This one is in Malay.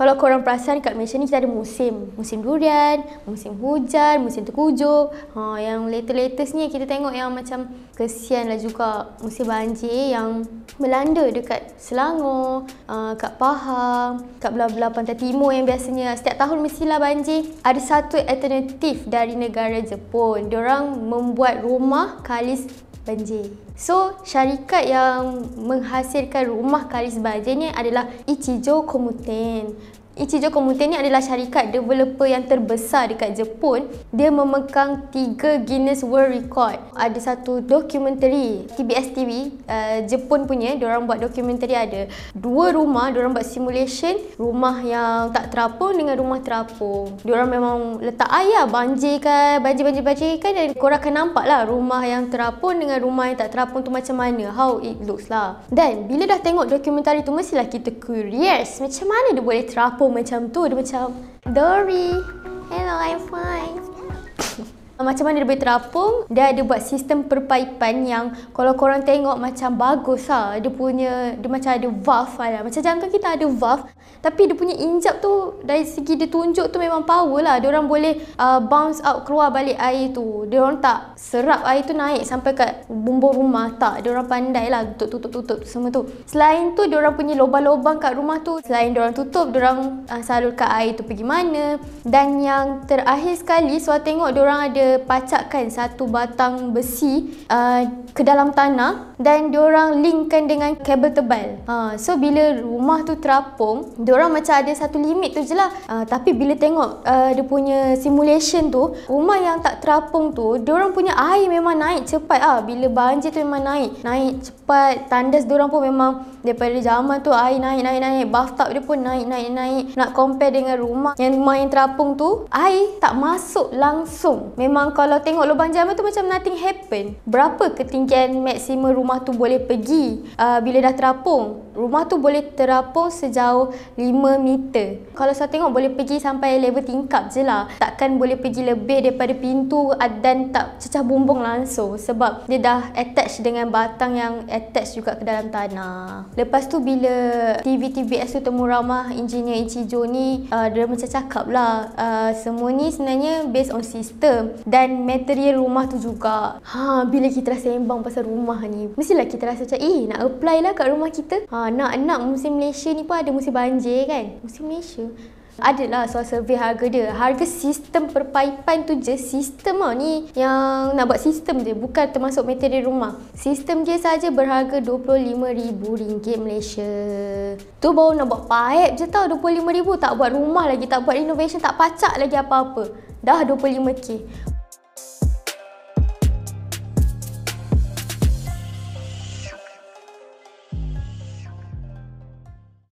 Kalau korang perasan kat Malaysia ni kita ada musim. Musim durian, musim hujan, musim terkujuk. Ha, yang latest-latest ni kita tengok yang macam kesian lah juga musim banjir yang melanda dekat Selangor, uh, kat Pahang, kat belah-belah pantai timur yang biasanya setiap tahun mestilah banjir. Ada satu alternatif dari negara Jepun. Diorang membuat rumah kalis banjir. So, syarikat yang menghasilkan rumah karis banjir ni adalah Ichijo Komuten. Ichijo Komuten ni adalah syarikat developer yang terbesar dekat Jepun. Dia memegang tiga Guinness World Record. Ada satu dokumentari TBS TV, uh, Jepun punya, diorang buat dokumentari ada. Dua rumah, diorang buat simulation, rumah yang tak terapung dengan rumah terapung. Diorang memang letak air lah, banjir kan, banjir, banjir, banjir kan. Dan korang akan nampak lah rumah yang terapung dengan rumah yang tak terapung tu macam mana. How it looks lah. Dan bila dah tengok dokumentari tu, mestilah kita curious. Macam mana dia boleh terapung? mampu macam tu dia macam Dory hello i'm fine Ah, macam mana dia boleh terapung dia ada buat sistem perpaipan yang kalau korang tengok macam bagus lah dia punya dia macam ada valve lah macam jantung kita ada valve tapi dia punya injap tu dari segi dia tunjuk tu memang power lah dia orang boleh uh, bounce out keluar balik air tu dia orang tak serap air tu naik sampai kat bumbung rumah tak dia orang pandai lah tutup tutup tutup semua tu selain tu dia orang punya lubang-lubang kat rumah tu selain dia orang tutup dia orang uh, salurkan air tu pergi mana dan yang terakhir sekali suatu tengok dia orang ada pacakkan satu batang besi uh, ke dalam tanah dan diorang linkkan dengan kabel tebal. Ha, so bila rumah tu terapung, diorang macam ada satu limit tu je lah. Uh, tapi bila tengok uh, dia punya simulation tu, rumah yang tak terapung tu, diorang punya air memang naik cepat ah. Bila banjir tu memang naik, naik cepat. Tandas diorang pun memang daripada zaman tu air naik, naik, naik. Bathtub dia pun naik, naik, naik. Nak compare dengan rumah yang rumah yang terapung tu, air tak masuk langsung. Memang memang kalau tengok lubang jamban tu macam nothing happen. Berapa ketinggian maksimum rumah tu boleh pergi uh, bila dah terapung? Rumah tu boleh terapung sejauh 5 meter. Kalau saya tengok boleh pergi sampai level tingkap je lah. Takkan boleh pergi lebih daripada pintu dan tak cecah bumbung langsung sebab dia dah attach dengan batang yang attach juga ke dalam tanah. Lepas tu bila TV-TVS tu temu ramah engineer Ichijo ni uh, dia macam cakap lah uh, semua ni sebenarnya based on system dan material rumah tu juga. Ha, bila kita rasa sembang pasal rumah ni, mestilah kita rasa macam eh nak apply lah kat rumah kita. Ha, nak nak musim Malaysia ni pun ada musim banjir kan? Musim Malaysia. Adalah soal survey harga dia Harga sistem perpaipan tu je Sistem lah ni Yang nak buat sistem dia Bukan termasuk material rumah Sistem dia saja berharga RM25,000 Malaysia Tu baru nak buat paip je tau RM25,000 Tak buat rumah lagi Tak buat renovation Tak pacak lagi apa-apa Dah 25k